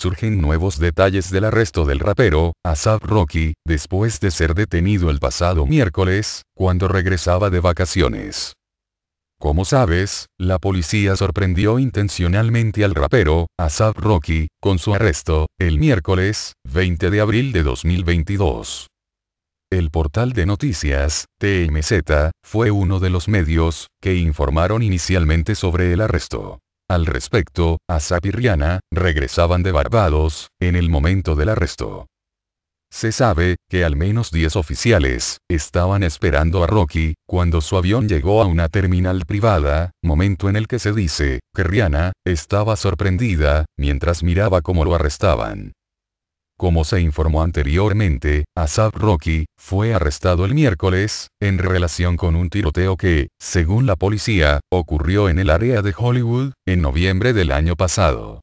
surgen nuevos detalles del arresto del rapero, Asap Rocky, después de ser detenido el pasado miércoles, cuando regresaba de vacaciones. Como sabes, la policía sorprendió intencionalmente al rapero, Asap Rocky, con su arresto, el miércoles, 20 de abril de 2022. El portal de noticias, TMZ, fue uno de los medios que informaron inicialmente sobre el arresto. Al respecto, a y Rihanna, regresaban de Barbados, en el momento del arresto. Se sabe que al menos 10 oficiales estaban esperando a Rocky cuando su avión llegó a una terminal privada, momento en el que se dice que Rihanna estaba sorprendida mientras miraba cómo lo arrestaban. Como se informó anteriormente, Asap Rocky, fue arrestado el miércoles, en relación con un tiroteo que, según la policía, ocurrió en el área de Hollywood, en noviembre del año pasado.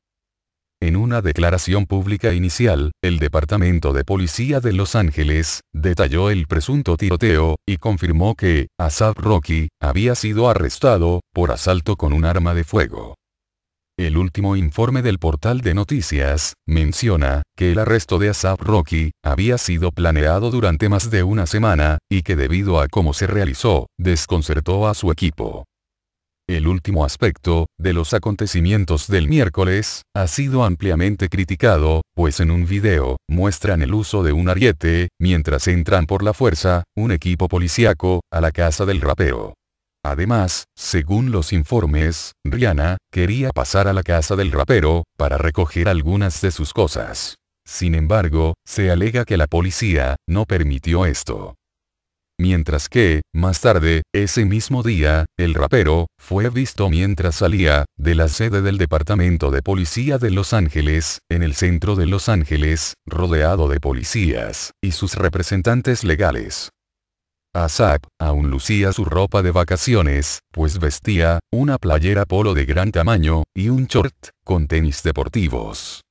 En una declaración pública inicial, el Departamento de Policía de Los Ángeles, detalló el presunto tiroteo, y confirmó que, Asap Rocky, había sido arrestado, por asalto con un arma de fuego. El último informe del portal de noticias, menciona, que el arresto de Asap Rocky, había sido planeado durante más de una semana, y que debido a cómo se realizó, desconcertó a su equipo. El último aspecto, de los acontecimientos del miércoles, ha sido ampliamente criticado, pues en un video, muestran el uso de un ariete, mientras entran por la fuerza, un equipo policíaco, a la casa del rapeo. Además, según los informes, Rihanna, quería pasar a la casa del rapero, para recoger algunas de sus cosas. Sin embargo, se alega que la policía, no permitió esto. Mientras que, más tarde, ese mismo día, el rapero, fue visto mientras salía, de la sede del Departamento de Policía de Los Ángeles, en el centro de Los Ángeles, rodeado de policías, y sus representantes legales. Asap, aún lucía su ropa de vacaciones, pues vestía, una playera polo de gran tamaño, y un short, con tenis deportivos.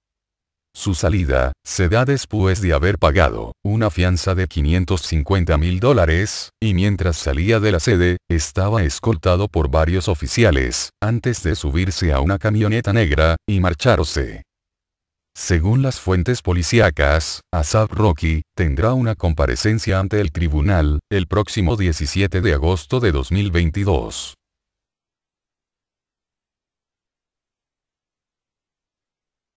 Su salida, se da después de haber pagado, una fianza de 550 mil dólares, y mientras salía de la sede, estaba escoltado por varios oficiales, antes de subirse a una camioneta negra, y marcharse. Según las fuentes policíacas, Asap Rocky tendrá una comparecencia ante el tribunal el próximo 17 de agosto de 2022.